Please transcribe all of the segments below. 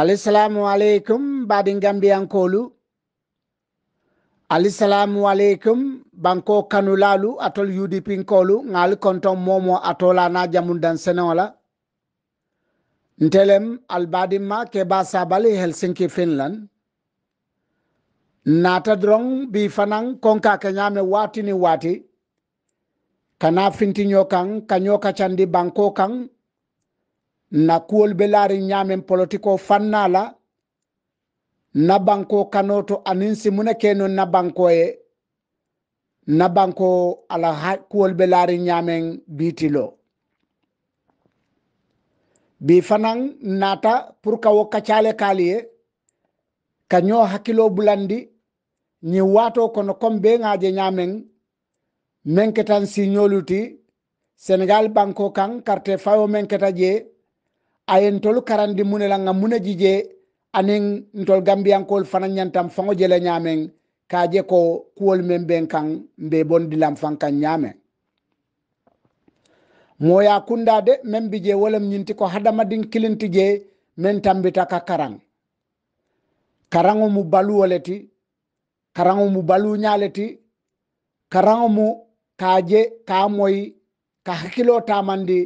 alaisalamu aleykum mbaɗin gambiyankolu alaisalamu aleykum banko kanu lalu atol udpinkolu ngali konto momo atolana jamum dan senola ntelem albadinma keba sabal helsinki finland nata dron bi fanan konka kañame watini wati kana fintiño kan kaño kacandi banko kan na kuwol be laari ñaamen politiko fanna la na banko kanoto anin simune keno na banko ye na banko ala kuol be laari bitilo biitilo bi fanan nata pour kawo kacale kaali ye ka hakkilo bulandi ñi waato kono comme be ŋaaje ñaamen men ketan siñolu ti banko kan karte fayo meŋ keta jee ayen tolu karandi munela ga munajije anin ntol gambiyankol fananyantam fango jele nyamen kaje ko kuwol men ɓen kan be bondilam fan kan nyamen moya kunda de men bi je wolam ñinti ko hadamadin kilinti je men tambita ka karan karango mu balu woleti karango mu balu ñaleti karango mu kaje ka moyi ka hakkilo tamandi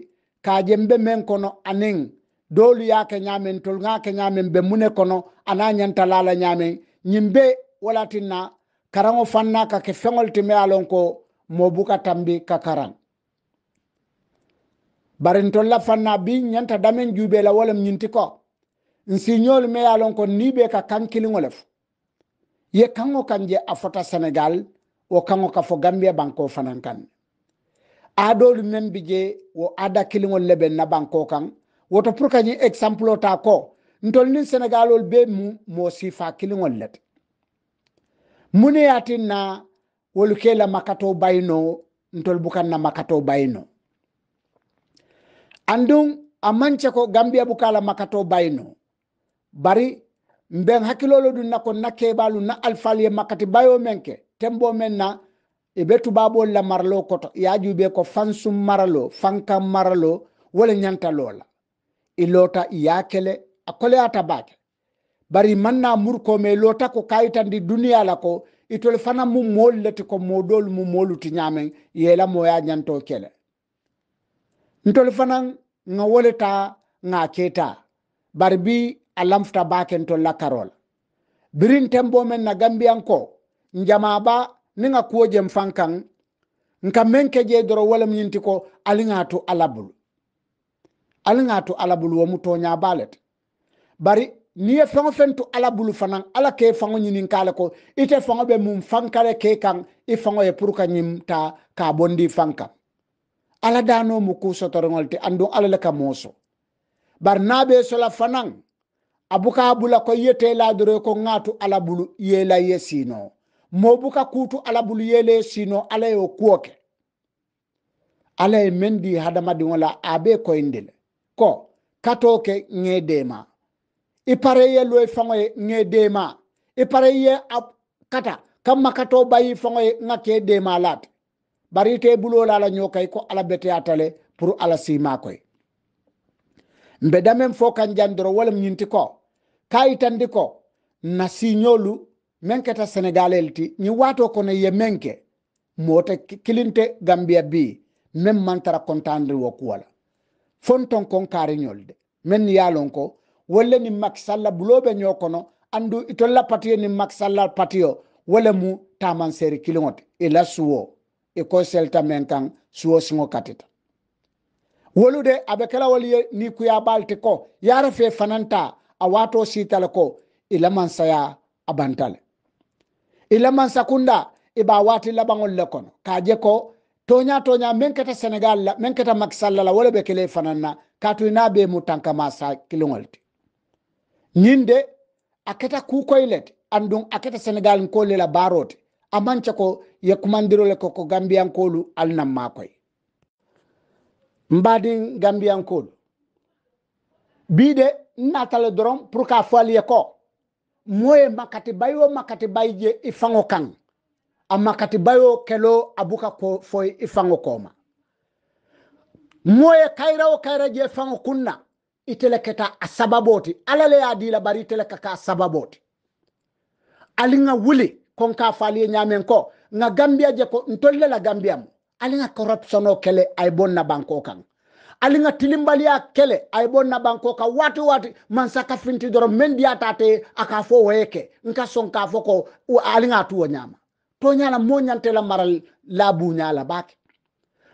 kaje mbe men kono aning doolu yaake ñaamen tolŋaake ñaamen be mune kono ana ñanta laala ñaamen ñiŋ be walatin na karaŋo faŋ na ka ke feŋol ti me a loŋ ko moo buka tambi ka karaŋ bari ntol la faŋ na bi ñanta dameŋ juube la wo lem ñiŋ ti ko nsi ñoolu me ye a loŋ ko nii be ka kaŋ kiliŋo le fo ye kaŋo kaŋ je a fota senegal wo kaŋo ka fo gambiya bankoo fanaŋ kaŋ a doolu meŋ bi je wo ada kiliŋol le be nna bankoo kaŋ woto pour kañi exemple ta ko ntolnin sénégalol be mu mo sifa kiliŋol lete muneyatin na wolu ke la makato bayino ntol bukan na makato bayno andun a ko gambia bukala makato bayno bari mben hakilolo dun nako nake balu na alfaliye makati bayo menke tembo menna e betu tubabol la marlo koto be ko fansum maralo fankam maralo wala nyanta lola i iyakele akole atabake a baake bari manna murko me lota ko kayitandi duniya la ko itol fana mu moolu leti ko modol mu moolu ti ñaameŋ moya nyanto ñanto kele ntol fanaŋ ŋa wo le ŋa keta bari bi a lanfuta baake ntol la karo la biriŋ tembo meŋ na gambian ko ni ŋa kuwo jem faŋ kaŋ nka meŋ ke doro wo lem alingatu ko ali bulu ali ŋa to ala bulu wo mu toña balet bari ni ye feŋo feŋ to ala bulu fanaŋ ala ke faŋo ñinin ka le ko ite faŋo be mun fankare ke kaŋ i faŋo ye pour ka ñim ta ka bondi faŋ kaŋ ala dano mu ku sotoriŋol te anduŋ ala le ka moo so bari naa be sola fanaŋ a buka bula ko yete la doro ko ŋa ala bulu ye la ye sino moo buka kutu ala bulu ye le sino ala yo kuoke kuwo ke ala ye meŋ di hadamadiŋo la a be koyindi le ko kato ke ŋe dema i pare ye loye faŋo ye ŋe dema i pare ye a kata kamma kato bayi faŋo ye ŋa ke dema lat bari ite bulo la la ño kay ko ala beteyata le pour ala sima koy mbe damen fo kan jandoro walam ñinti ko kayitandi ko na siñolu men keta sénégalel ti ñi wato kono ye menke mote kilinte gambia bi men mantara kontandri wo kuwala fonton kon kariñolde men yaalon ko wolle nin makisalla buloɓe ño kono andu itolla patiyo e nin makisalla patiyo wole mu tamanseeri kiliŋote ila e suwo e ko selta men kan suwo siŋo katita wolu de aɓe kelawol ye ni kuyaɓalti ko yara fe fananta a wato sitala ko ila mansaya a bantale ila mansa kunda e ba wati laɓaŋol le kono kaje ko tonya tonya men kata senegal la men kata makisalla la wala be kele fananna katu ina be mutanka tankama sa kilongolti ñinde aketa kukoylete andung aketa senegal ko le la barote amancha ko ye le ko ko gambiyankolu alnan makoy mbadi mbadin gambiyankolu biide natale drom pour ka fo aliye ko moye makati bayo makati bayje ifango kang amma kati bayo kelo abuka ko foy ifango koma moye kayra o kayra je fango kunna iteleketa keta a sababoti alale ya dila bari itele ka a sababoti ali wuli kon ka faliye ñamen ko nga gambia je ko ntolle la gambia mo alinga corruption o kele ay bonna banko kan alinga tilimbali ya kele ay bonna banko ka watu watu man saka finti doro mendiata te aka fo weke nka son ka fo ko ali nga toñala la maral la buñala bake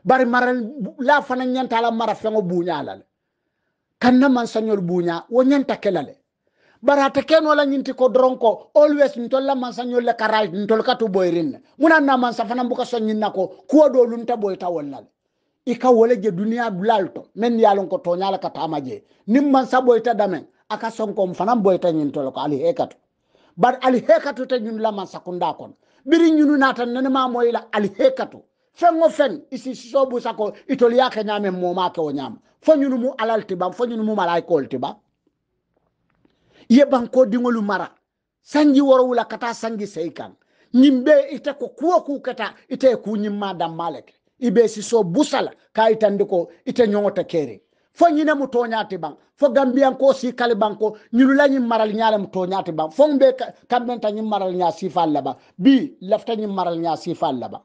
bari maral la fana la mara fengo buñala le kanna man sañol buña wo ñanta kelale bara ta keno la ñinti ko doron ko always ntol la man sañol le karaj ntol katu boy rin muna na man sa fana buka soñin nako ko do lu nta boy tawol tawallal ika wala je duniya lalto men yalon ko toñala ka tamaje nim man sa boy ta damen aka sonko fana boy ta ñin ñintol ko ali hekatu bar ali hekatu te ñun la man sa ko nda kon biri ñunu naata nenema moyila alhekatu fengo fen isi siso busa ko itoli yake nyame moma ke o nyama fo ñunu mu alal tiba fo ñunu mu malay ko tiba ye banko dingolu mara sanji woro wula kata sanji seikan nyimbe ite ko kuwa ku kata ite ku nyimma dammaleke ibe siso la ka itande ko ite nyongo kere fo ñine mu toñati ban fo gambiyanko si kali ko ñinu la ñin maral ñaale mu toñaati ban fo be kambenta ñin maral ñaa si fal la ba bi lafta ñin maral ñaa si fal la ba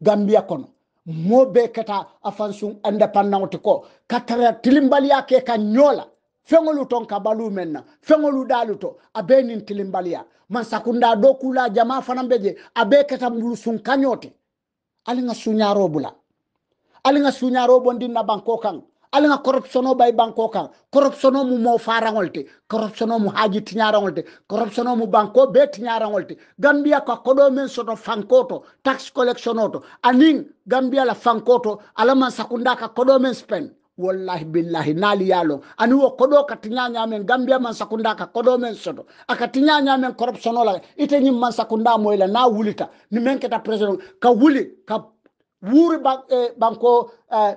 gambiya kono mo be kata afansun independent ko katara tilimbaliya ke ka ñola feŋolu ton ka balu menna na feŋolu dalu to abenin be ya man sakunda do kula jama fana be je a be keta sun kañote ali ŋa suñaro bula ali ŋa suñaro bondin na banko kaŋ ala nga corruption bay banko kan corruptiono mu mo farangolte corruptiono mu haji tiñarangolte corruptiono mu banko be tiñarangolte gambia ko kodo men soto fankoto tax collectionoto oto anin gambia la fankoto ala man sakunda ka kodo men spend wallahi billahi nali yalo ani wo kodo katinyanya men gambia man sakunda ka kodo men soto akatinyanya men corruptiono la ite nyim man sakunda moyla na wulita ni men keta president ka wuli ka wuri eh, banko eh,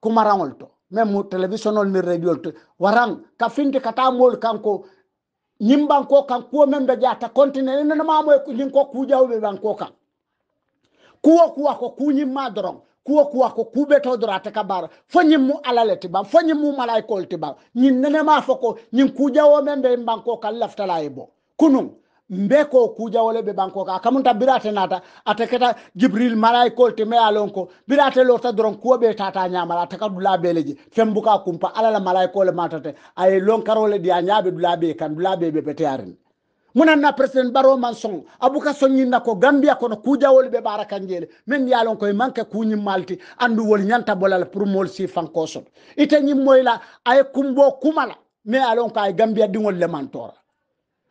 kumaraŋol même télévision ol mi radio waran ka finde kata mol kanko nyimbanko kan kuwo men be jata continue nen ma moy nyin ko kujawbe banko kan kuwo kuwa ko kunyi ma dorong kuwo kuwa ko kube to dorata ka bara fo nyin mu alale ti fo nyin mu malaikol te ba nyin nene ma foko nyin kujawo men be banko kan laftala e bo kunung mbeko kujawole ɓe bankoka kamunta birate nata ata keta jibril maray kolte maya lon ko birate lota doron kuwoɓe tata ñamala ata ka dulaɓele je fembuka kumpa alala maray kole matate aye lonkarole ɗiya ñaɓe dulaɓe kan dulaɓe ɓe ɓete arini munanna président baroman son abuka soñinna ko gambiya kono kujawole ɓe ɓara kanjele min ya lon koye manque kuñim malti andu woni ñanta bolal pour mol si fankosoto ite ñimmoyla aye kumbo kumala mais alon ko aye gambiya ɗigol lemantora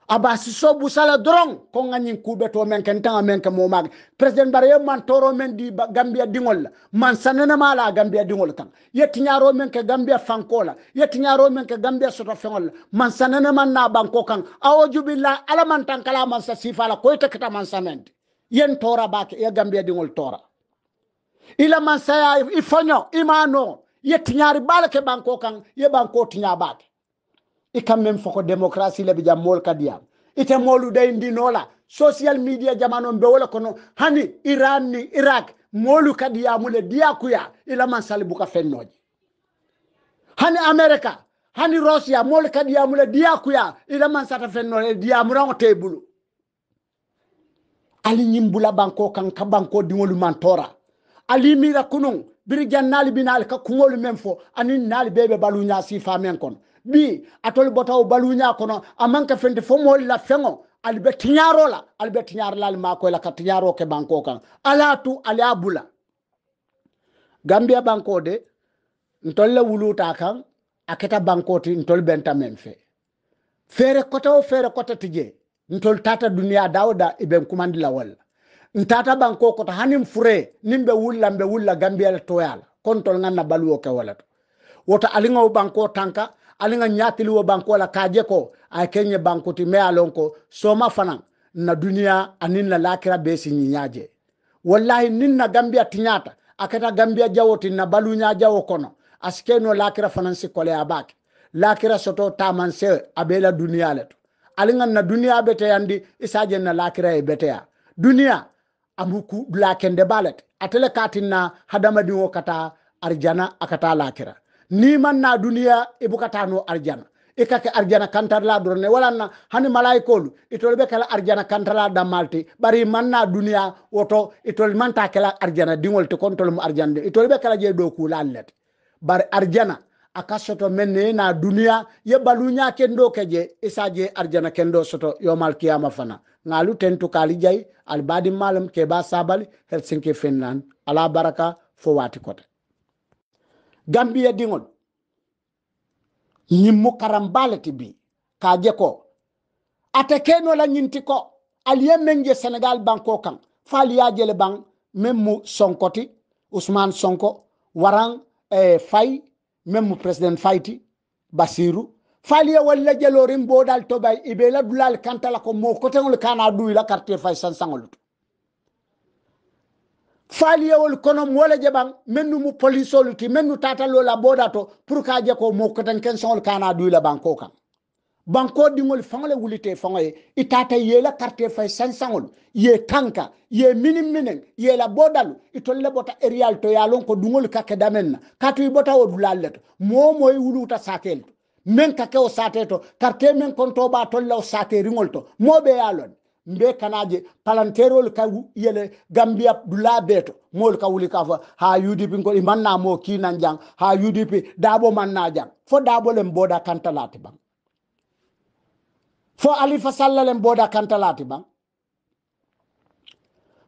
a aba siso busala dɔrɔn ko n ka ngani bɛ to n men ken tanga men ke momage president bari bare man toro men di gambia dingol man sanana mala gambia dingol kan yetti nyaro men ke gambia fankola yetti nyaro men ke gambia soto fengol man sanana man na banko kan awoju billah ala man tankala man sa sifa la ko tekata man sa ye sanande yen tora bake ye gambia dingol tora ila man saya ifanyo imano yetti nyari balake banko kan ye banko tinya bake i kam men foko démocratie le bijam mol kadiya ite molu day ndinola social media jamano be wala kono hani iran ni iraq molu kadiya mule diya kuya ila man salibuka fennoji hani america hani russia molu kadiya mule diya kuya ila man sata fennoje diya murango tebulu ali bula banko kan ka banko dingolu mantora ali mira kunung biri jannali binal ka kungolu men fo ani nali bebe balu nyasi fa men kono ɓi atol botawo baluña kono amanka fende fo molla feŋo alibe tiñarola alibe tiñarlal makoyla ka tiñaro ke banko kan alatu alia bula gambia banko de ntol la wuluta kan aketa bankoti ntol benta men fe fere kota o fere kota tije ntol tata duniya dawoda iben kumandi lawalla ntata banko kota hanim fure nin be wulla be wulla gambia la toyala kon tol ganna baluwo ke walato woto aliŋo banko tanka alinga nyati ñatili banko la kaje ko ay kenye banko ti me alonko so ma fana na dunia anin la lakira besi nyinyaje wallahi nin na gambia tinyata akata gambia jawo tin na nya jawo kono askeno lakira fanansi kole abak lakira soto tamanse abela dunia let alinga na dunia bete yandi isaje na lakira e bete ya dunia amuku blakende balet atele katina hadamadi wo kata arjana akata lakira ni man na duniya e bukatano arjana e kake arjana la dorne walanna hani malaikolu itol be kala arjana kantar la damalti bari man na duniya woto itol manta kala arjana dingol te kontol mu arjana itol be kala je do kulallet bar arjana aka soto menne na dunia ye balunya kendo keje isa je arjana kendo soto yo mal kiyama fana ngalu tentu kali jay al badi malam ke ba sabali helsinki finland ala baraka fo wati kota gambiya diŋol ñim mukaram baleti bi ka je ko ate keno la ñinti ko aliye men je sénégal banko kan faliya jele ban men mu sonkoti ousmane sonko waran eh, fay men mu président fayti basiru faliya walla jelorin bodal tobay ibe la dulal kantala ko mo koteŋol kana duyila quartier fay sansaŋolutu faliyewol kono wole jaɓan mennu mu polisolu ti mennu tatallol a boɗato pour ka je ko mokkoten kensoŋol kana duyla banko kan banko ɗiŋol faŋole wulite faŋoye i tata la karte fay sansaŋol ye tanka ye minim minen ye la bodalu i le bota erial to yalon ko ɗuŋol ka kedamen na katu i bota wo dulal le to moo moye wuluta satel men ka ke o sate to karte men kontoɓa tolle o sateriŋol to moɓe yalon mbe kanaje palanterol kawu yele gambia du labeto mol kawuli ka fa ha udp ko i manna mo kinan jang ha udp dabo manna jang fo dabo lem boda kantalati ban fo alifa salla lem boda kantalati ban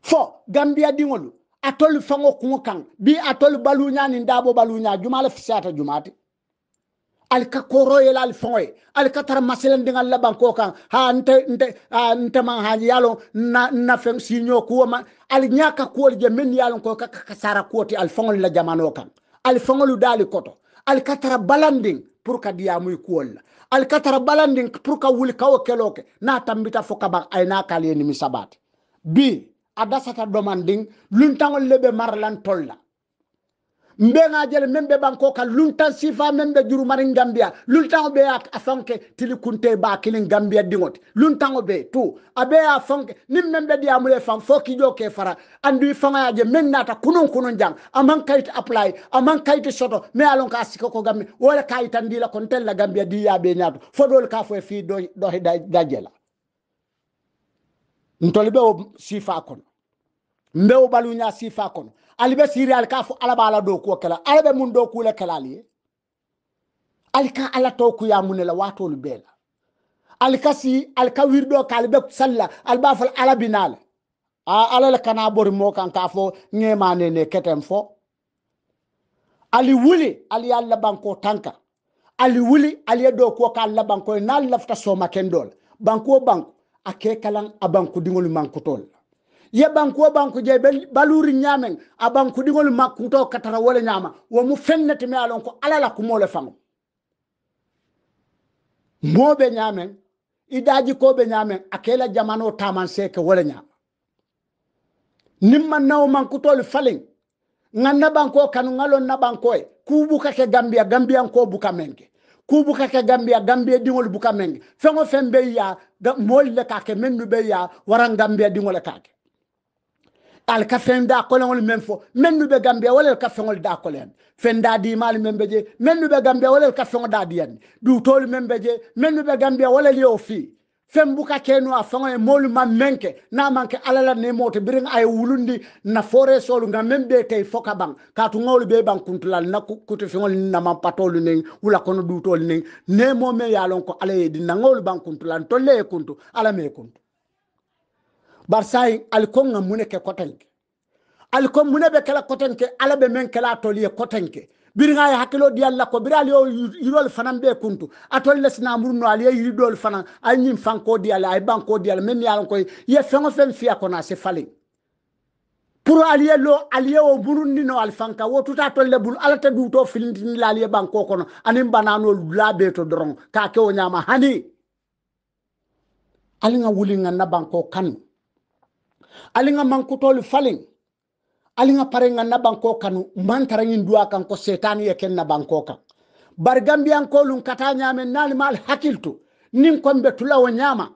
fo gambia dingolu atol fango kun kan bi atol baluña nin dabo baluña jumala fisata jumati alka koro yela al alka tar maselen dinga la banko kan ha nte nte ha nte man ha yalo na na fem sinyo ko ma al nyaka ko je men yalo ko ka kasara ko ti al la jamano kan al fon lu dali koto alka tar balanding pour ka diya muy la alka tar balanding pour ka wuli kawo keloke na tambita fo ba ay na kali ni misabati bi adasa ta domanding luntangol lebe marlan tolla mbeŋa jele meŋ be banko ka luntan sifa meŋ be jurumarin gambia luntaŋo be a fanke tili kunte ba kilin gambia diŋo ti luntaŋo be tu a be a fanke niŋ meŋ be diyamule faŋ fo kijo ke fara andi faŋa ya je meŋ naata kunun kunun jaŋ a maŋ kayiti apply a maŋ kayiti soto me ye loŋ ka a sika ko gambi wo le ka yitandi la kontel la gambia diya be ñaato fo doolu ka fo ye fii dohi daje la ntolu be wo sifa kono mbe wo baluña sifa kono ali be siri ali ka fo ala b'a la doo kuwo kɛla ala bɛ mun do kuule le kala li ali ka ala to kuya ya munela wato lu bela la ali ka si ali ka wiri doo ka ali bɛ sali la ali b'a fɔ ala bi a ala le kana bor mo kan k'a fɔ ŋe maa ne ketem fo ali wuli ali y'a banko tanka ali wuli ali do doo kuwo k'a labanko ye n'a lafita sɔɔma kɛn banko banko akekalan kee kalan a banko diŋolu mankutoo ye banku banko banku je baluri nyamen a banku dingol makko katara wala nyama wo mu fennati me alon ko alala ko mole fango mobe nyamen idaji kobe nyamen akela jamano taman seke wala nyama nimman nawo manko tol falen nganna banko kanu ngalon na banko e kubu kake gambia gambian ko buka menke kubu kake gambia gambia dingol buka menke fengo fembe ya mol le kake mennu be ya waran gambia dingol kake al ka fen da ko ngol men fo men nu be gambia wala ka fen ngol da ko len di mal men be je men nu be gambia wala ka fen da di yan du tol men be je men nu be gambia wala li ofi fen buka kenu a fen e molu man menke na manke alala ne moto birin ay e wulundi na fore solu ngam men be tay foka bang ka tu ngol be bang kuntulal na kutu fen ngol na man patolu ne wala kono du tol ne ne mo me yalon ko ala yedi na ngol bang kuntulan tolle kuntu ala me kuntu barsayin alkon ga mune ke kotanke alkon mune be kala kotanke ala be men kala toliye kotanke birga ya hakilo di alla ko biral yo yirol fanan be kuntu atol les na mur no aliye yirol fanan ay nyim fanko di ala ay banko di ala men yalan koy ye fengo fen fiya ko na se fali pour aliye lo aliye o burundi no alfanka wo tuta tolle bul ala ta duto filindini la aliye banko kono anim banano labe to doron ka ke o nyama hani alinga wulinga na banko kanu alinga mankutol falin alinga parenga na banko kanu mantara ngin dua kan ko setani yeken na banko kan bar gambian ko lun kata nyame nal mal hakiltu nin kombe tulawo nyama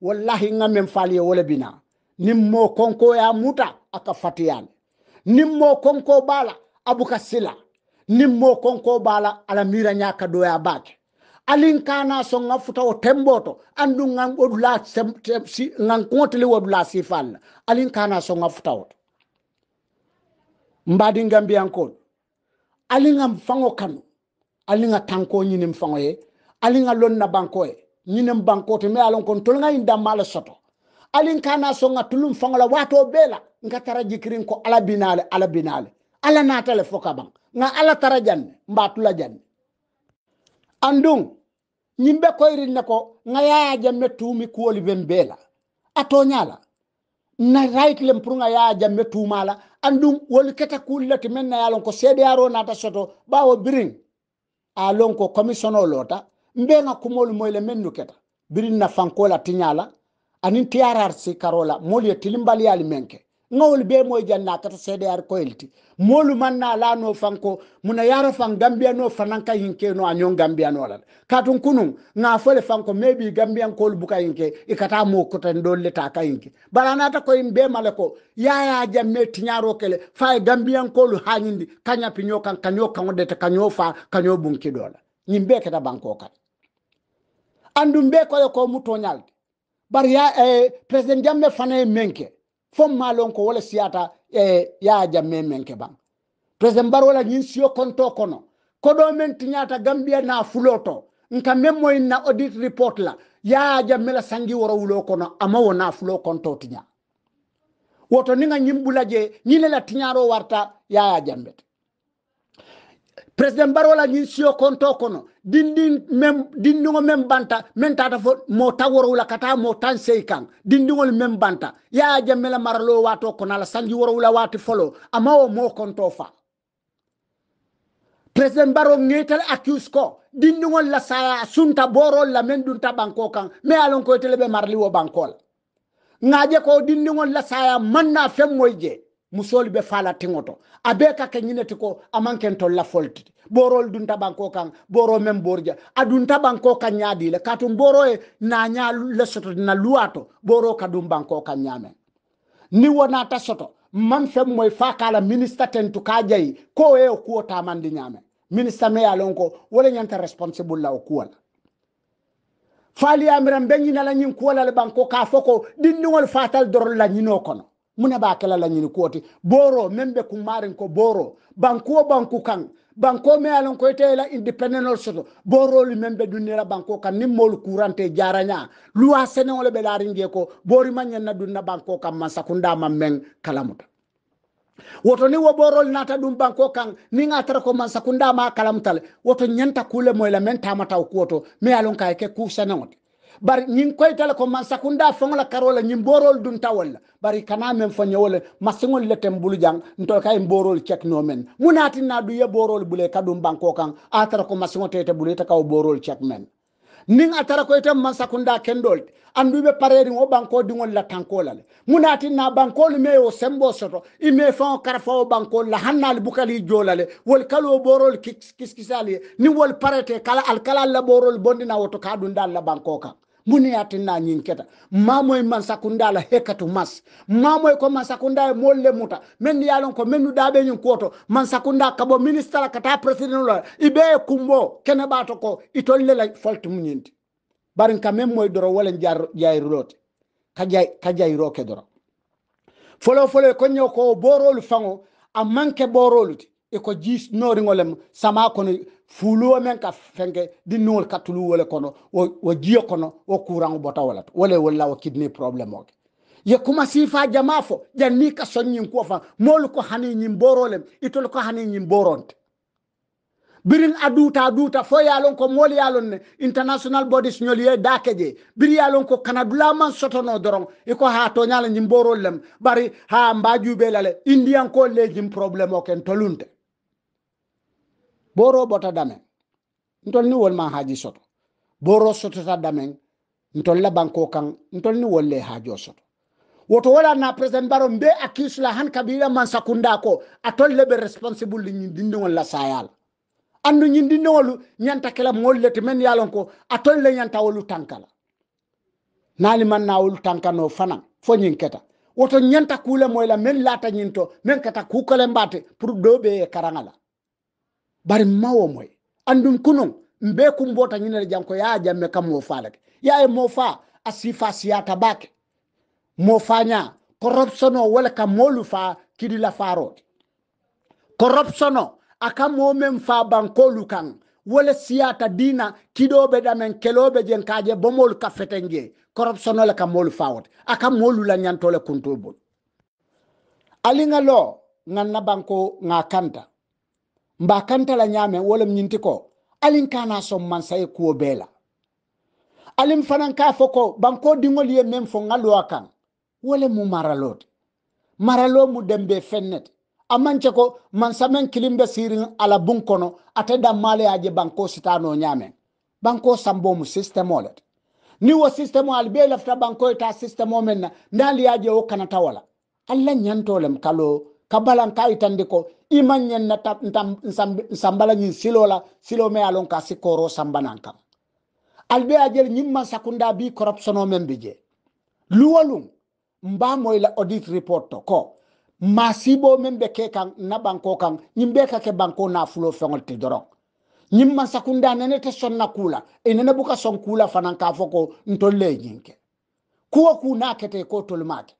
wallahi ngamen faliye wala bina nim mo konko ya muta aka fatiyani nim mo konko bala abuka sila nim mo konko bala ala mira nyaka doya baake alin kana so futa o temboto andu ngan bodu la sem, tem, si, ngan kontele wodu la sifal alin kana so nga futa o mbadi ngambian ko alinga mfango kanu alinga tanko nyine mfango ye alinga na banko ye nyine banko te me alon kon tol nga inda mala soto alin kana so tulum fango la wato bela ngatara jikirin ko ala binale ala binale ala natale foka bang nga ala tarajan mbatula janne andung nyimɓe koyrin ne ko ngaya jamme tuumi kuwoli bee la a toñala na right lem pour ngaya jamme tuumala andung wolu keta lati men na yalon ko seedeyaro nata soto bawo birin a lon ko commission o mbe mbenga kumolu le men nu keta birin na fankola tiñala anin trrc karola molu ye tilimbaliyali men ke ŋawol be moy janna kata cdr koyelti moolu man na lano fanko muna yara fan gambiyano fanan ka hinkeno a ñon gambiyano la katun kunun ŋa fole fanko maybe gambiyankolu buka hinke i kata mo koten dolle ta ka hinke bara nata koyin be male ko yaya jamme tiñaro kele faye gambiyankolu hañindi kaña piño kan kaño kaŋo dete kaño fa kaño bunkiɗo la ñin be keta banko kan andum be koye ko mu toñalde bar ya eh, président jamme fana e menke fo malon ko wala siyata e eh, ya jamme men ke ban president bar wala nyin siyo konto kono kodo men tinyata gambia na fuloto nka moy na audit report la ya jamme la sangi woro wulo kono ama wona fulo konto tinya woto ninga nyimbula je nyine la tinyaro warta ya jamme président mbarola ñin siyo konto kono dindin mem dindugo mem banta men tata fo mo taworowla kata mo tan sey kan dindugol mem banta ya jammela maralo wato kono ala sanji worowla wati folo amawo mo konto fa président mbaro ngeytal accuse ko dindugol la saya sunta borol la men dun ta banko kan me alon koy tele be marliwo bankol ngaje ko dindugol la saya manna femmoy je musol be fala tingoto abeka ka ke nyineti ko amanken to la folti borol dunta banko kan boro mem borja adunta banko kan nyaadi le katum boro e na nya le soto na luato boro ka dum banko kan nyame ni wona ta soto man fem moy fa kala minister tentu kajay ko e ko ta mandi nyame minister me yalon ko wala nyanta responsible la ko wala fali amiram benyi na la nyin ko la banko ka foko dinni wol fatal dorol la nyino kono muna ba kala la nyini kuoti boro membe kumarin ko boro banko banko kan banko me alon ko la independent also boro li membe dunira banko kan ni mol courante jaranya loi senon le be laringe ko bori manyen na dunna banko kan masakunda mammen kalamuta woto ni wo boro woborol nata ɗum banko kan ni ngatra ko man sakundama kalamtal woto ñanta kule menta mata ko kuwoto me alon kay ke ku senon bari ñing koy tele ko man sakunda la karola ñim borol dun tawol bari kana men fa ñewole ma ñewol masingol letem bulu jang nto kay borol cek no men munati na du ye borol bule kadum banko kan atara ko ma singo tete bule ta kaw borol cek men nin atara ko itam man sakunda kendol andu be pareri o banko ngol la tankola le munati na banko le me o sembo soto i me fa kar fa o banko la hannal bukali jolale wol kalo borol kis kis kisali ni wol parete kala al kala la borol bondina woto kadunda la banko kan na nyin keta mamoye man sakundala hekkatu mas mamoye ko man sakunda e molle muta men yalon ko min nuɗaɓe nyin koto man sakunda kabo minister kata president lo ibe kumbo kene bato ko itollela folt muñinde barin ka men moy doro wala jayrulote ka roke doro folo folo ko nyoko borolu fango a manque e eko jis noriŋolem sama kono fuuluwo meŋ ka feŋke diniŋol ka tulu wo le kono wo wo jio kono wo kuraŋo bota wo lata wo le wolla wo kidini probléme oke ye kuma siifa jama fo janni ka soŋ ñiŋ kuo faŋ moolu ko hani ñiŋ booro lem itolu ko hani ñiŋ booronte biriŋ a duuta a duuta fo ye a loŋ ko moolu ye a loŋ ne international bodis ñolu ye daake je biri ye a loŋ ko kana dula maŋ sotono doroŋ i ko ha tooñaa la ñiŋ booro lem bari ha mbaajuubee la le indiyankoolu le ye ñiŋ probléme o ke ntolunte boro bota damen ntol ni wolma haji soto boro sotota damen ntol la banko kan ntol ni wolle hajo soto woto wala na president baro mbe akisula han kabila man sakunda ko atol le be responsible ni ñi dindi wala sayal andu ni dindi wolu nyanta kala mollete men yalon ko atol le nyanta wolu tankala nali man na wolu tankano fana fo nyin keta woto nyanta kula moy la men lata nyinto men kata kukale mbate pour dobe karangala bari mawo moy andum kuno mbe kumbota le janko ya jamme kam mo falake ya e mo fa asifa siya tabake mo fanya corruption o wala kam mo lu fa kidi la faro corruption o aka mo mem fa banko lu kan wala siya ta dina kido be kidobe damen kelobe jen kaje bomol kafetenge corruption o la kam mo molu fawot aka lu la nyantole kuntobol alinga lo nganna banko nga kanta mba kantala ñaame wolem ñinti ko alin kana som man saye kuwo bela alin fanan ka fo ko banko dingol ye men fo ngaluwa kan wole mu maralote maralo mu dembe fennete amance ko mansa men kilimbe sirin ala bun kono ate dammaloyaje banko sitano ñaamen banko sambo mu systéme olete ni wo systéme ali be lafta bankoyta systéme o men na ndaliyaje o kanata wala allah ñantolem kaloo kabalan ka itandi ko imanyen na sambala nyin silola silo me alon ka sikoro sambanan kam albe ajel nyimma sakunda bi corruption men bije luwalum mba moy la audit report to ko masibo men be ke kan na banko kan nyimbe ka ke banko na fulo fengol ti dorong nyimma sakunda nene te sonna kula enene buka son kula fanan ka foko ntolle nyinke kuwa kuna kete ko tolmake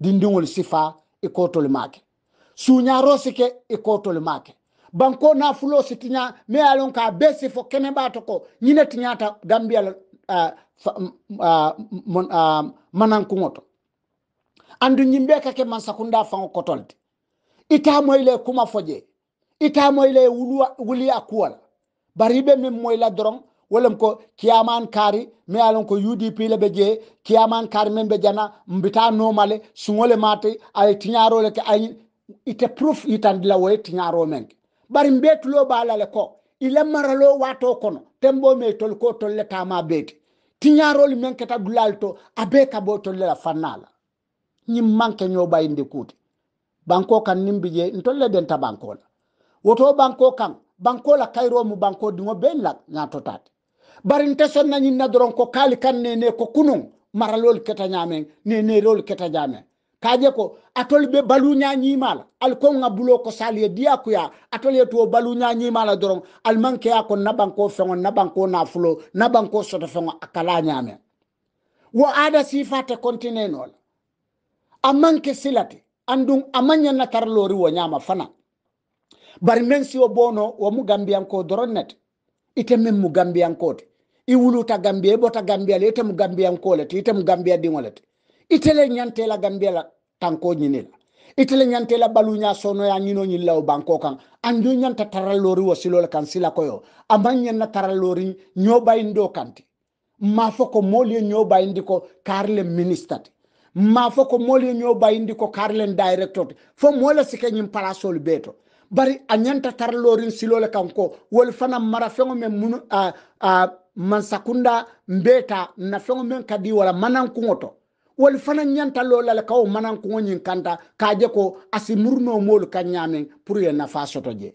dindiŋol sifa i kotol make suñaro sike i make banko na fulo sitinya me alon ka besi fo kene bato ko nyine tinyata gambia uh, uh, mon, uh, manankuŋoto andu ñimbe kake mansakunda sakunda faŋo kotolde ita moyle kuma foje ita moyle wuliya kuwala bari be min moyla doroŋ wolem ko kiyaman kari me alon ko udp le beje je kiyaman kari men be jana mbita nomale suŋole mate ay tiñarole ke ay ite proof itan itandila way tinyaro men bari mbetu lo bala le ko ile maralo wato kono tembo me tol ko tol tolle tama tinyaro le men keta dulalto abe ka bo tolle la fanala ni manke ño bayinde kuti banko kan nimbi je ntolle den ta banko la woto banko kan banko la kayro mu banko dingo ben la ñato tate bari te son nañi na doron ko kali kan nene ko kunun maralol keta ñamen nenerol keta ñamen kaje ko atol be balu ñañimala alko nga bulo ko saliye diya kuya atol ye to balu ñañimala doron al manke ya ko naban ko fengo naban ko nabanko naban ko soto fengo akala ñamen wo ada sifate kontinenol amanke silate andun amanya na tarlori wo ñama fana bari men si wo bono wo mu gambian ko doron net ite men mu gambian ko te i ta gambia i bota gambia le gambia gambiyanko le ti itemu gambia diŋo le itele nyante la gambia la tanko ñini la itele nyante la ñantela sono ya nyino nyi lawo banko kan anjo nyanta taral lori wo silo le kan sila koyo amaŋ ñen na taral lori ñobayindo kanti ma fo ko moolu ye ñobayindi ko kaari le minista ti ma fo ko moolu ye ñobayindi ko kaari directeur fo moo sike nyim parasol beto bari anyanta ñanta taral lorin silo le kan ko fana mara feŋo munu a uh, uh, mansakunda mbeta na fengo min ka di wala manan kungoto wali fana nyanta lola la ka manan kungo nyin kanta k'a je ko asi muruno moolu ka ɲaamin pour ye nafa soto je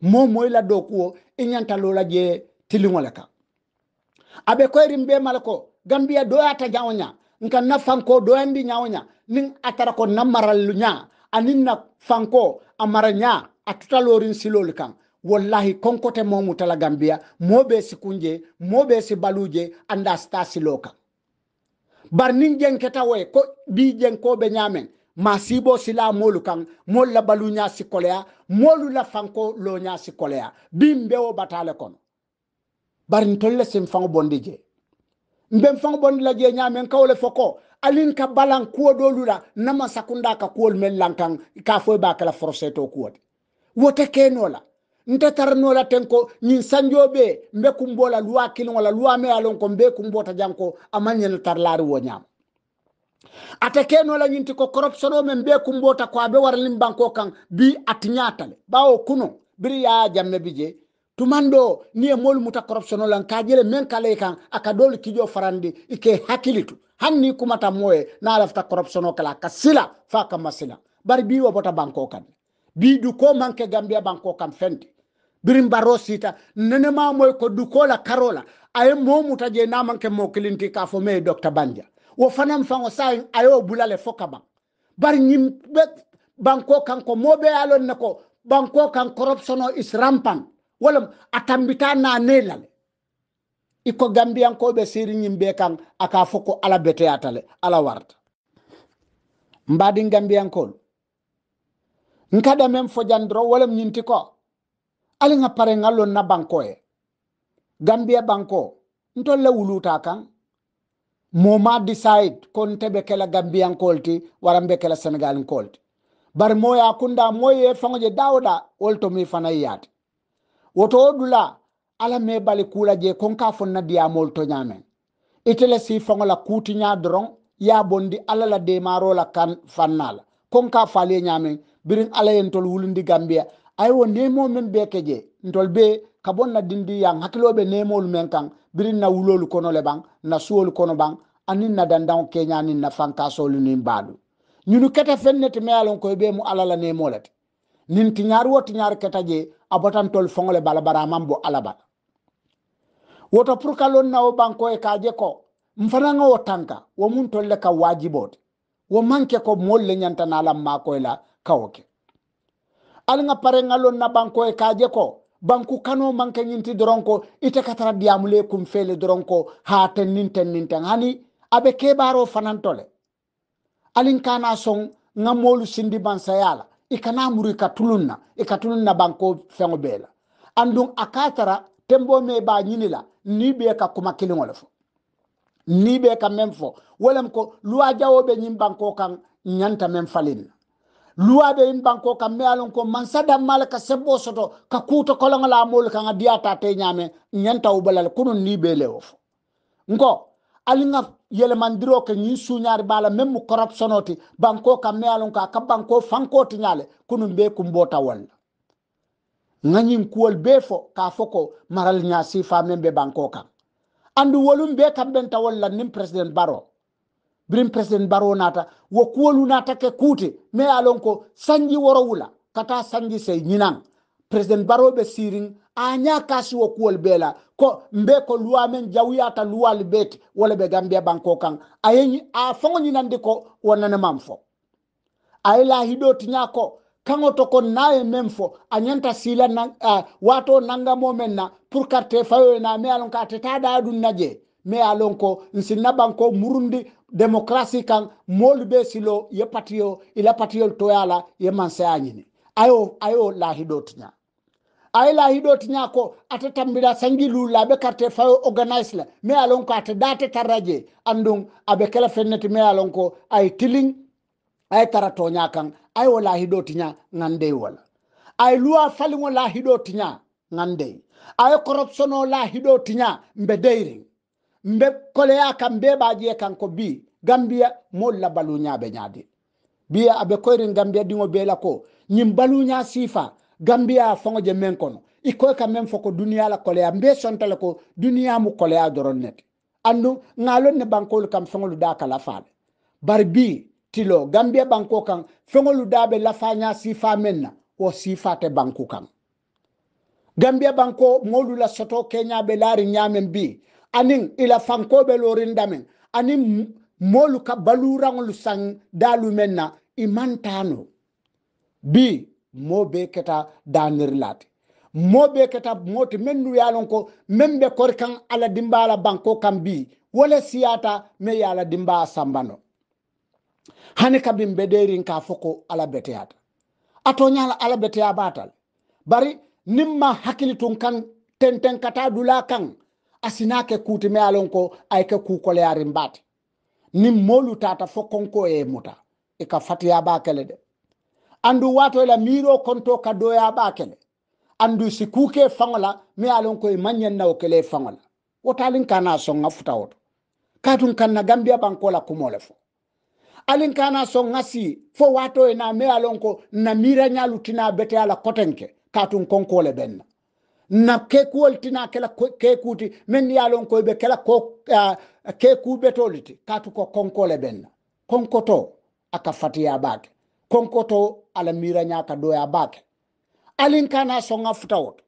mo moy la doo kuwo i lola je tiliŋo le ka a be rimbe bee ko gambiya doyata ɲawo ɲa nka na fanko doyandi andi nyawnya nin a tara ko namaral marallu ɲa ani na fanko a mara ɲa a tuta kan wallahi konkote momu tala gambia moɓe sikunje moɓe si baluje anda sta si loka bar nin jenketa woye ko bi be ñamen ma sibo sila molu kan molu la balu ña sikoleya molu la fanko lo nya ña sikoleya bin o batale kon bar bari tolle sin fango bondi je mben fango bondi la je ñamen kawle foko alin ka balan kuwo dolu la nama sakunda ka kuwol melankan ka fo ba kala forcé to wote kenola nte tarno la tenko nyin sanjo be mbe kumbo la luwa kilon la luwa me alon ko mbe kumbo ta janko amanyen tarlari wo nyam ate keno la nyinti ko corruption o men mbe kumbo ta ko abe waralin banko kan bi atinyatale bawo kuno biri ya jamme bije tumando niye molu muta corruption lan ka jele men kale kan aka dol kijo farandi ike hakilitu hanni kumata moye na lafta corruption kala kasila fa kamasila bari bi wo bota banko kan bi du ko manke gambia banko kan fenti birin baro sita nenema moy ko dukola karola ay momuta je namanke mo kilinti ka fo me docteur banja wo fanam fango say ayo bulale fo bar nyim ñim banko kanko mobe alon nako banko kan corruption o is rampant wala atambita na nelal iko gambiyankoɓe nyim be kan aka foko ala bete atale ala warta mbadin gambiyankol nkaɗa men fo jandoro walam nyinti ko ali nga pare nga lon na banko e gambia banko nto le wuluta kan moma decide kon tebe kala gambian kolti warambe kala senegal kolti bar moya kunda moye e fangoje dawda wolto mi fana yati woto dula ala me bali kula je kon ka fonna diya molto nyame itele si fangola kuti nya dron ya bondi ala la demaro la kan fanala kon ka fale nyame birin ala yentol wulundi gambia aywo nemol men be keje tol be ka bon nadindi yan hakkiloɓe nemolu men kan birin na wulolu kono le ban na suwolu kono ban anin na dandan keñanin na fankasolu nin baɗu ñunu keta fennete mealon koye ɓe mu alala nemolete nin tiñaar wo tiñaar keta je a botantol fongole balabaraman bo alabal woto pour kalon nawo banko e kaje ko n fananga wo tanka womun tolle kam wajibode wo manke ko mol le ñantanalam makoye la kawoke okay. ali alnga parengalon na banko e kaje ko banku kano manke ñinti doronko ite katara diyamule kum fele doronko ha ten nin ten nin ten hani abe kebaro fanantole alin kana son ngamolu sindi bansayala ikana muri katulunna ikatulunna banko fengo bela andung akatara tembo me ba ñinila ni be ka kuma kilingole fo ni be ka mem fo walam ko luwa jawobe ñim banko kan ñanta mem falinna luwaɓe yim banko kam mealon ko mansadam mala ka sebbo soto ka kuuta kolonga lamol kanga diyata te ñame ñantaw ɓalal konon ni ɓe lewo fo nko alinga yelemandiro ke ñin suñaari bala même mo corruption oti banko kam mealon ka ka banko fankoti ñale konon ɓe kumbota walla gañin kuwol be fo ka fo ko maral ñasifa men ɓe banko kam andi wolum ɓe kamɓen tawolla nin président baro brin president baro naata wo kuwolu naatake kuute mais alon ko sanji woro wula kata sanji sey ñinan président baroɓe sirin a ñakasi wo kuwol beela ko mbe ko luwa men jawyata luwal beete wala ɓe gambia banko kan ayei a fogo ñinandi ko wonanemam fo ay laahiɗo tiñako kaŋoto ko naye men fo a ñanta sila na, uh, wato nangamo men na pour karte fayoyna mais alon ko a tetaɗa ɗum naje mais alon ko nsinna banko murundi démocratie kan moolu ɓe silo ye patiyo ila patiyol toyala ye manseyañini ayo ayo lahiɗo tiña aye lahiɗo tiña ko ata tambira sangi lulla ɓe karte fawe organise la mais alon ko ata date tarradie andum aɓe kala fennete mais alon ko aye tiling aye tara toña kan ayo lahiɗo tiña ngande wala aye luwa faligo lahiɗo tiña ngande aye corruption o lahiɗo tiña mbe deyring mbe koleya kam mbeɓaji e kanko bi gambiya mool la baluñaɓe ñaade biya aɓe koyren gambiya ɗiŋo beela ko ñin baluña siifa gambiya foŋoje men kono i koy ka men foko duniya la koleya mbe sontale ko duniya mu koleya doron nete andu ŋalon ne bankolu kam feŋolu da ka lafale bari bi tilo gambiya banko kan feŋolu daɓe lafaña siifa men na wo siifate banku kan gambiya banko moolu la soto keñaɓe laari ñamen bi anin ila fankoɓe lorinda men anin molu ka baluraŋolu san dalu men na imantano bi mo be keta danirlate mo be keta moti men nu yalon ko men ɓe kori kan ala dimbala banko kan bi wole siyata me ye ala dimba sambano hani kabin ɓeɗerin ka foko ala beteyata atoñala ala beteya batal bari nimma hakkili tun kan tenten kata dula kan asinake kuti me alon ko ku kukole yarin bate nin molu tata fo konko e muta e ka fatiya ba kele de andu wato ila miro konto ka ya ba kele andu sikuke fangola me alon ko e manyen na o kele fangola wotalin kana songa futa woto katun kanna gambia bankola kumole fo alin kana son si fo wato ina e me alonko na mira nyalu tina bete ala kotenke katun konkole benna na kekuwol tina kela kekuti min yalon koye be kela ko keku kekuɓe katu ko konkole ɓenna konkoto aka fatiya baake konkoto ala ka doya baake alin kana songa futawot